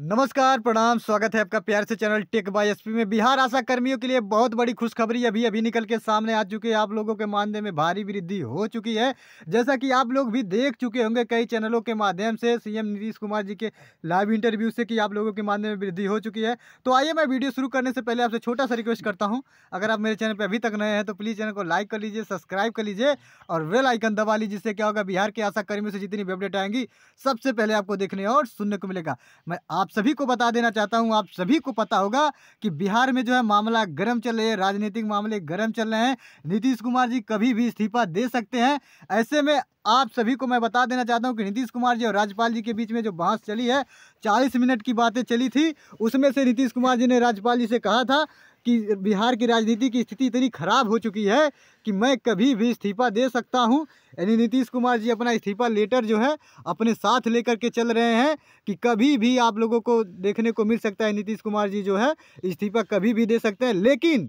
नमस्कार प्रणाम स्वागत है आपका प्यार से चैनल टेक बाय एसपी में बिहार आशा कर्मियों के लिए बहुत बड़ी खुशखबरी अभी अभी निकल के सामने आ चुकी है आप लोगों के मानदेय में भारी वृद्धि हो चुकी है जैसा कि आप लोग भी देख चुके होंगे कई चैनलों के माध्यम से सीएम नीतीश कुमार जी के लाइव इंटरव्यू से कि आप लोगों के मानदेय में वृद्धि हो चुकी है तो आइए मैं वीडियो शुरू करने से पहले आपसे छोटा सा रिक्वेस्ट करता हूँ अगर आप मेरे चैनल पर अभी तक नए हैं तो प्लीज़ चैनल को लाइक कर लीजिए सब्सक्राइब कर लीजिए और वेल आइकन दबा लीजिए जिससे क्या होगा बिहार के आशा कर्मियों से जितनी अपडेट आएंगी सबसे पहले आपको देखने और सुनने को मिलेगा मैं आप सभी को बता देना चाहता हूं आप सभी को पता होगा कि बिहार में जो है मामला गर्म चल रही है राजनीतिक मामले गर्म चल रहे हैं नीतीश कुमार जी कभी भी इस्तीफा दे सकते हैं ऐसे में आप सभी को मैं बता देना चाहता हूं कि नीतीश कुमार जी और राज्यपाल जी के बीच में जो बहस चली है चालीस मिनट की बातें चली थी उसमें से नीतीश कुमार जी ने राज्यपाल जी से कहा था कि बिहार की राजनीति की स्थिति इतनी खराब हो चुकी है कि मैं कभी भी इस्तीफा दे सकता हूं यानी नीतीश कुमार जी अपना इस्तीफा लेटर जो है अपने साथ लेकर के चल रहे हैं कि कभी भी आप लोगों को देखने को मिल सकता है नीतीश कुमार जी जो है इस्तीफा कभी भी दे सकते हैं लेकिन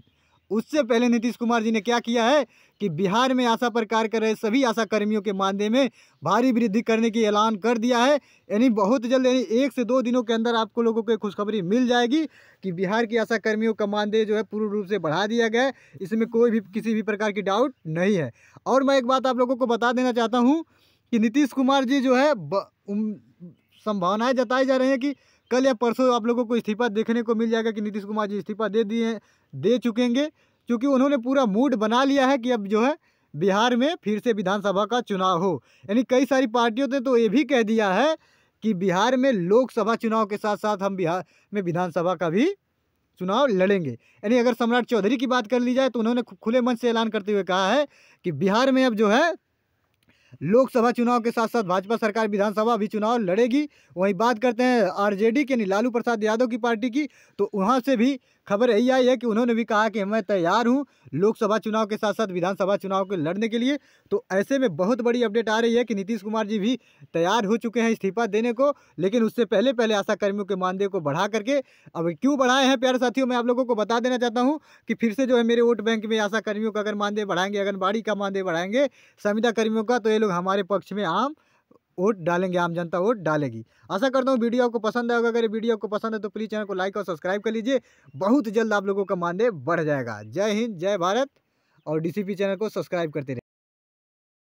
उससे पहले नीतीश कुमार जी ने क्या किया है कि बिहार में आशा पर कार्य कर रहे सभी आशा कर्मियों के मानदेय में भारी वृद्धि करने की ऐलान कर दिया है यानी बहुत जल्द यानी एक से दो दिनों के अंदर आपको लोगों को खुशखबरी मिल जाएगी कि बिहार की आशा कर्मियों का मानदेय जो है पूर्ण रूप से बढ़ा दिया गया है इसमें कोई भी किसी भी प्रकार की डाउट नहीं है और मैं एक बात आप लोगों को बता देना चाहता हूँ कि नीतीश कुमार जी जो है संभावनाएँ जताई जा रही हैं कि कल या परसों आप लोगों को इस्तीफा देखने को मिल जाएगा कि नीतीश कुमार जी इस्तीफा दे दिए दे चुकेंगे क्योंकि उन्होंने पूरा मूड बना लिया है कि अब जो है बिहार में फिर से विधानसभा का चुनाव हो यानी कई सारी पार्टियों ने तो ये भी कह दिया है कि बिहार में लोकसभा चुनाव के साथ साथ हम बिहार में विधानसभा का भी चुनाव लड़ेंगे यानी अगर सम्राट चौधरी की बात कर ली जाए तो उन्होंने खुले मन से ऐलान करते हुए कहा है कि बिहार में अब जो है लोकसभा चुनाव के साथ साथ भाजपा सरकार विधानसभा भी चुनाव लड़ेगी वहीं बात करते हैं आरजेडी के लालू प्रसाद यादव की पार्टी की तो वहाँ से भी खबर यही आई है कि उन्होंने भी कहा कि मैं तैयार हूँ लोकसभा चुनाव के साथ साथ विधानसभा चुनाव के लड़ने के लिए तो ऐसे में बहुत बड़ी अपडेट आ रही है कि नीतीश कुमार जी भी तैयार हो चुके हैं इस्तीफा देने को लेकिन उससे पहले पहले आशा कर्मियों के मानदेय को बढ़ा करके अब क्यों बढ़ाए हैं प्यारे साथियों मैं आप लोगों को बता देना चाहता हूँ कि फिर से जो है मेरे वोट बैंक में आशा कर्मियों का अगर मानदेय बढ़ाएंगे आंगनबाड़ी का मानदेय बढ़ाएंगे संविदा कर्मियों का तो ये लोग हमारे पक्ष में आम वोट डालेंगे आम जनता वोट डालेगी आशा करता हूँ वीडियो आपको पसंद आएगा अगर वीडियो आपको पसंद है तो प्लीज़ चैनल को लाइक और सब्सक्राइब कर लीजिए बहुत जल्द आप लोगों का मानदेय बढ़ जाएगा जय हिंद जय भारत और डी चैनल को सब्सक्राइब करते रहे